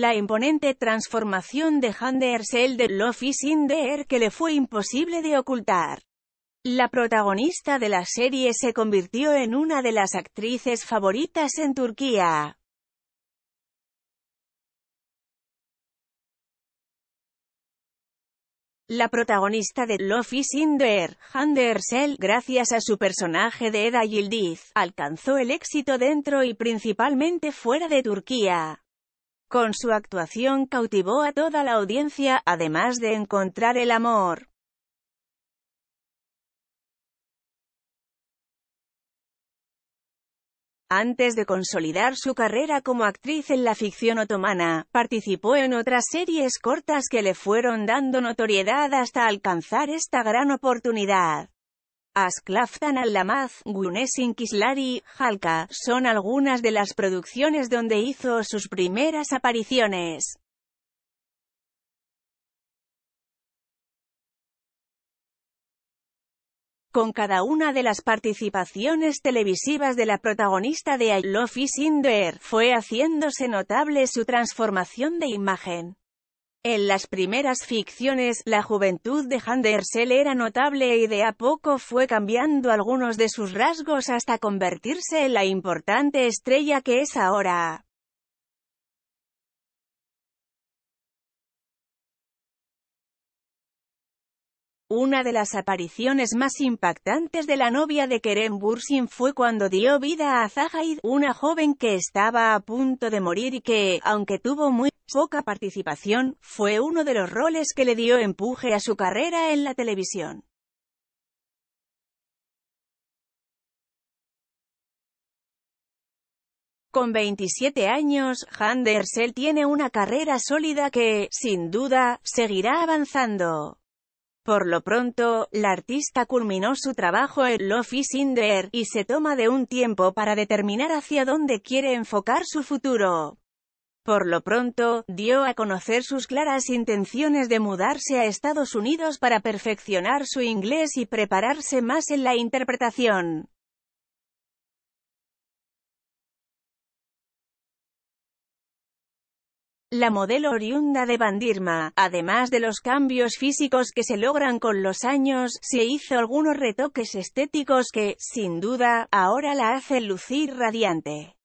la imponente transformación de Hande Ersel de Love is er que le fue imposible de ocultar. La protagonista de la serie se convirtió en una de las actrices favoritas en Turquía. La protagonista de Love is in the gracias a su personaje de Eda Yildiz, alcanzó el éxito dentro y principalmente fuera de Turquía. Con su actuación cautivó a toda la audiencia, además de encontrar el amor. Antes de consolidar su carrera como actriz en la ficción otomana, participó en otras series cortas que le fueron dando notoriedad hasta alcanzar esta gran oportunidad. Asklaftan al-Lamaz, Gunesin Kislari, Halka, son algunas de las producciones donde hizo sus primeras apariciones. con cada una de las participaciones televisivas de la protagonista de I Love Is in fue haciéndose notable su transformación de imagen. En las primeras ficciones, la juventud de Handelsel era notable y de a poco fue cambiando algunos de sus rasgos hasta convertirse en la importante estrella que es ahora. Una de las apariciones más impactantes de la novia de Kerem Bursin fue cuando dio vida a Zahaid, una joven que estaba a punto de morir y que, aunque tuvo muy Poca participación, fue uno de los roles que le dio empuje a su carrera en la televisión. Con 27 años, Handersel tiene una carrera sólida que, sin duda, seguirá avanzando. Por lo pronto, la artista culminó su trabajo en Love is in the Air, y se toma de un tiempo para determinar hacia dónde quiere enfocar su futuro. Por lo pronto, dio a conocer sus claras intenciones de mudarse a Estados Unidos para perfeccionar su inglés y prepararse más en la interpretación. La modelo oriunda de Bandirma, además de los cambios físicos que se logran con los años, se hizo algunos retoques estéticos que, sin duda, ahora la hacen lucir radiante.